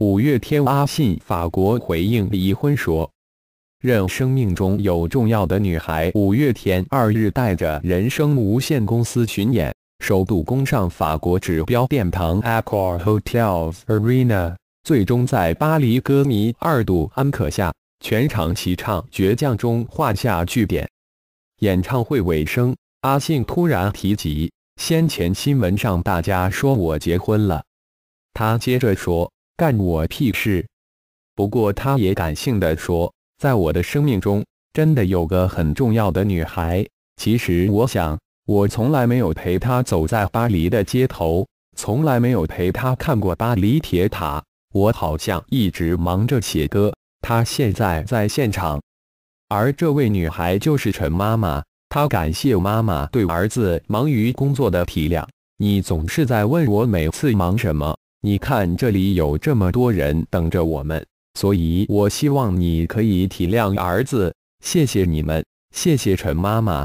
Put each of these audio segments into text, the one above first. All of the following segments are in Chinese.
五月天阿信法国回应离婚说：“任生命中有重要的女孩。”五月天二日带着人生无限公司巡演，首度攻上法国指标殿堂 Accor Hotels Arena，最终在巴黎歌迷二度安可下，全场齐唱《倔强》中画下句点。演唱会尾声，阿信突然提及先前新闻上大家说我结婚了，他接着说。干我屁事！不过他也感性的说，在我的生命中真的有个很重要的女孩。其实我想，我从来没有陪她走在巴黎的街头，从来没有陪她看过巴黎铁塔。我好像一直忙着写歌。她现在在现场，而这位女孩就是陈妈妈。她感谢妈妈对儿子忙于工作的体谅。你总是在问我每次忙什么。你看，这里有这么多人等着我们，所以我希望你可以体谅儿子。谢谢你们，谢谢陈妈妈。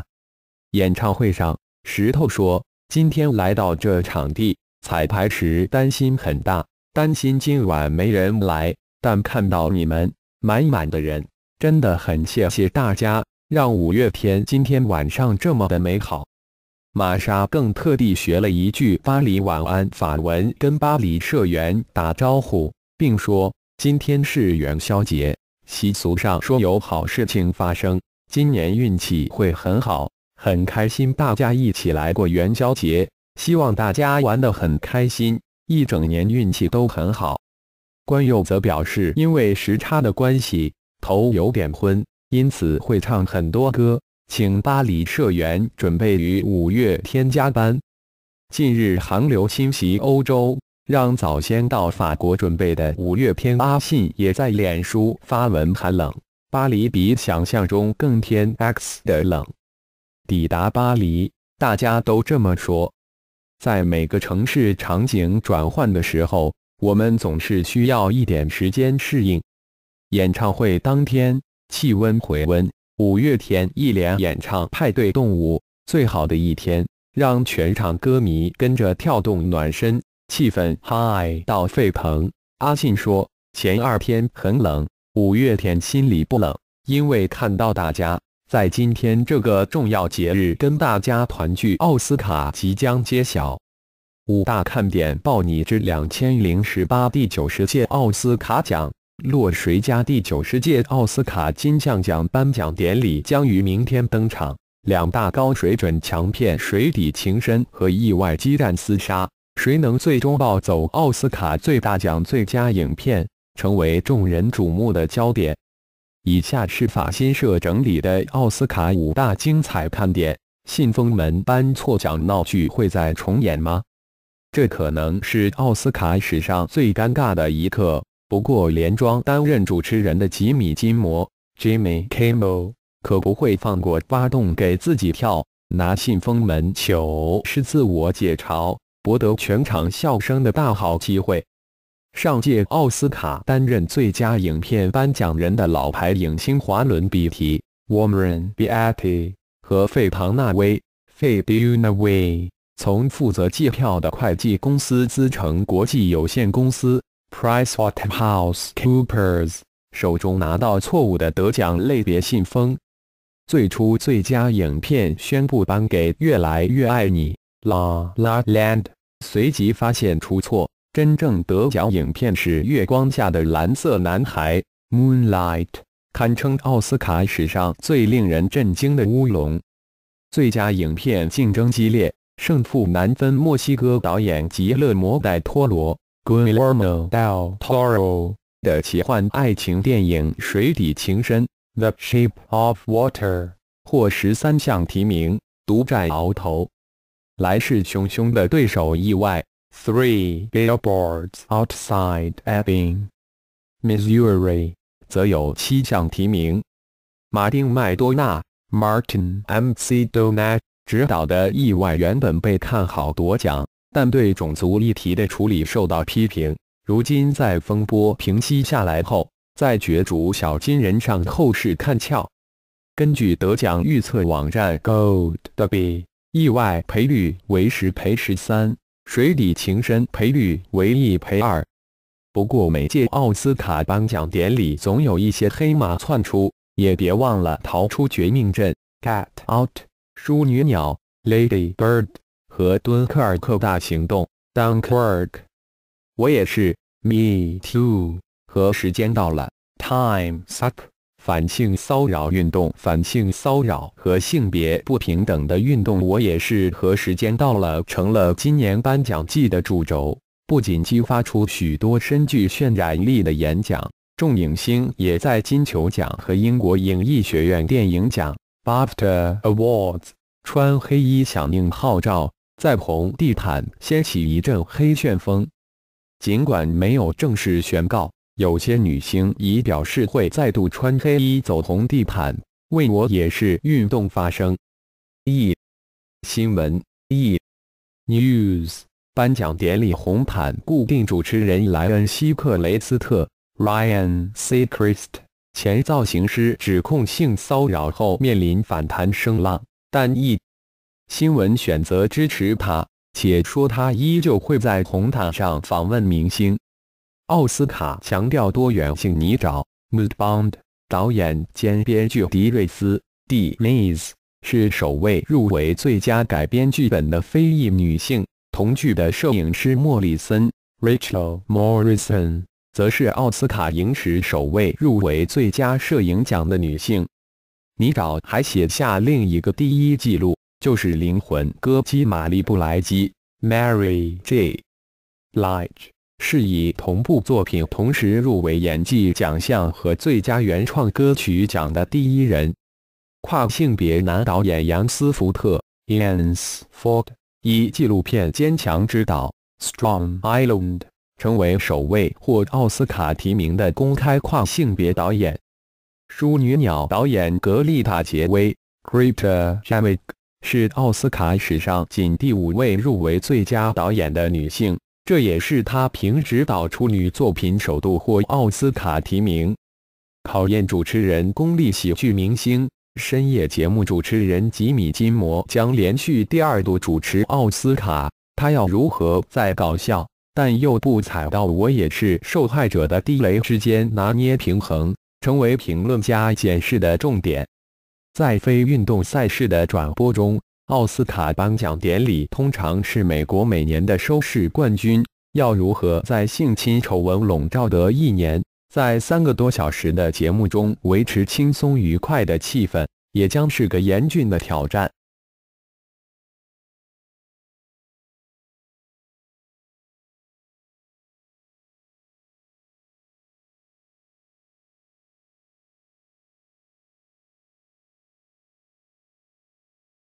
演唱会上，石头说：“今天来到这场地，彩排时担心很大，担心今晚没人来。但看到你们，满满的人，真的很谢谢大家，让五月天今天晚上这么的美好。”玛莎更特地学了一句巴黎晚安法文，跟巴黎社员打招呼，并说：“今天是元宵节，习俗上说有好事情发生，今年运气会很好，很开心，大家一起来过元宵节，希望大家玩得很开心，一整年运气都很好。”关佑则表示，因为时差的关系，头有点昏，因此会唱很多歌。请巴黎社员准备于五月天加班。近日寒流侵袭欧洲，让早先到法国准备的五月天阿信也在脸书发文喊冷：巴黎比想象中更添 X 的冷。抵达巴黎，大家都这么说。在每个城市场景转换的时候，我们总是需要一点时间适应。演唱会当天，气温回温。五月天一连演唱《派对动物》《最好的一天》，让全场歌迷跟着跳动暖身，气氛嗨到沸腾。阿信说：“前二天很冷，五月天心里不冷，因为看到大家在今天这个重要节日跟大家团聚。”奥斯卡即将揭晓，五大看点爆你之两千零十八第九十届奥斯卡奖。《落水家》第九十届奥斯卡金像奖颁奖典礼将于明天登场，两大高水准强片《水底情深》和《意外激战厮杀》，谁能最终抱走奥斯卡最大奖最佳影片，成为众人瞩目的焦点？以下是法新社整理的奥斯卡五大精彩看点：信封门颁错奖闹剧会再重演吗？这可能是奥斯卡史上最尴尬的一刻。不过，连庄担任主持人的吉米·金摩 （Jimmy Kimmel） 可不会放过挖洞给自己跳、拿信封门球是自我解嘲、博得全场笑声的大好机会。上届奥斯卡担任最佳影片颁奖人的老牌影星华伦比提 （Warren Beatty） 和费唐纳威 （Faye u n a w a y 从负责借票的会计公司资诚国际有限公司。Price Waterhouse Coopers 手中拿到错误的得奖类别信封，最初最佳影片宣布颁给《越来越爱你》La La Land，随即发现出错，真正得奖影片是《月光下的蓝色男孩》Moonlight，堪称奥斯卡史上最令人震惊的乌龙。最佳影片竞争激烈，胜负难分，墨西哥导演吉勒摩·戴托罗。g 昆 t h 莫· Toro 的奇幻爱情电影《水底情深》（The Shape of Water） 获十三项提名，独占鳌头。来势汹汹的对手《意外》（Three Billboards Outside Ebbing, Missouri） 则有七项提名。马丁·麦多纳 （Martin McDonagh） 执导的《意外》原本被看好夺奖。但对种族议题的处理受到批评。如今在风波平息下来后，在角逐小金人上后市看俏。根据得奖预测网站 Gold d e b y 意外赔率为十赔十三，水底情深赔率为一赔二。不过每届奥斯卡颁奖典礼总有一些黑马窜出，也别忘了逃出绝命阵 （Get Out）、淑女鸟 （Lady Bird）。和敦刻尔克大行动 （Dunkirk），我也是 （Me too）。和时间到了 （Time's up）。反性骚扰运动、反性骚扰和性别不平等的运动，我也是。和时间到了，成了今年颁奖季的主轴，不仅激发出许多深具渲染力的演讲，众影星也在金球奖和英国影艺学院电影奖 （BAFTA Awards） 穿黑衣响应号召。在红地毯掀起一阵黑旋风。尽管没有正式宣告，有些女星已表示会再度穿黑衣走红地毯。为我也是运动发声。一新闻一 news 颁奖典礼红毯固定主持人莱恩·希克雷斯特 （Ryan Seacrest） 前造型师指控性骚扰后面临反弹声浪，但一。新闻选择支持他，且说他依旧会在红毯上访问明星。奥斯卡强调多元性，你找《Mood Bond u》导演兼编剧迪瑞斯 d e n i s e 是首位入围最佳改编剧本的非裔女性。同剧的摄影师莫里森 （Rachel Morrison） 则是奥斯卡影史首位入围最佳摄影奖的女性。你找还写下另一个第一纪录。就是灵魂歌姬玛丽布莱基 m a r y J. l i g e 是以同步作品同时入围演技奖项和最佳原创歌曲奖的第一人。跨性别男导演杨斯福特 i a n s Ford） 以纪录片《坚强》之导 （Strong Island） 成为首位获奥斯卡提名的公开跨性别导演。《淑女鸟》导演格丽塔杰威 （Greta Javik）。是奥斯卡史上仅第五位入围最佳导演的女性，这也是她凭指导处女作品首度获奥斯卡提名。考验主持人功力，喜剧明星深夜节目主持人吉米金摩将连续第二度主持奥斯卡，他要如何在搞笑但又不踩到“我也是受害者”的地雷之间拿捏平衡，成为评论家检视的重点。在非运动赛事的转播中，奥斯卡颁奖典礼通常是美国每年的收视冠军。要如何在性侵丑闻笼罩的一年，在三个多小时的节目中维持轻松愉快的气氛，也将是个严峻的挑战。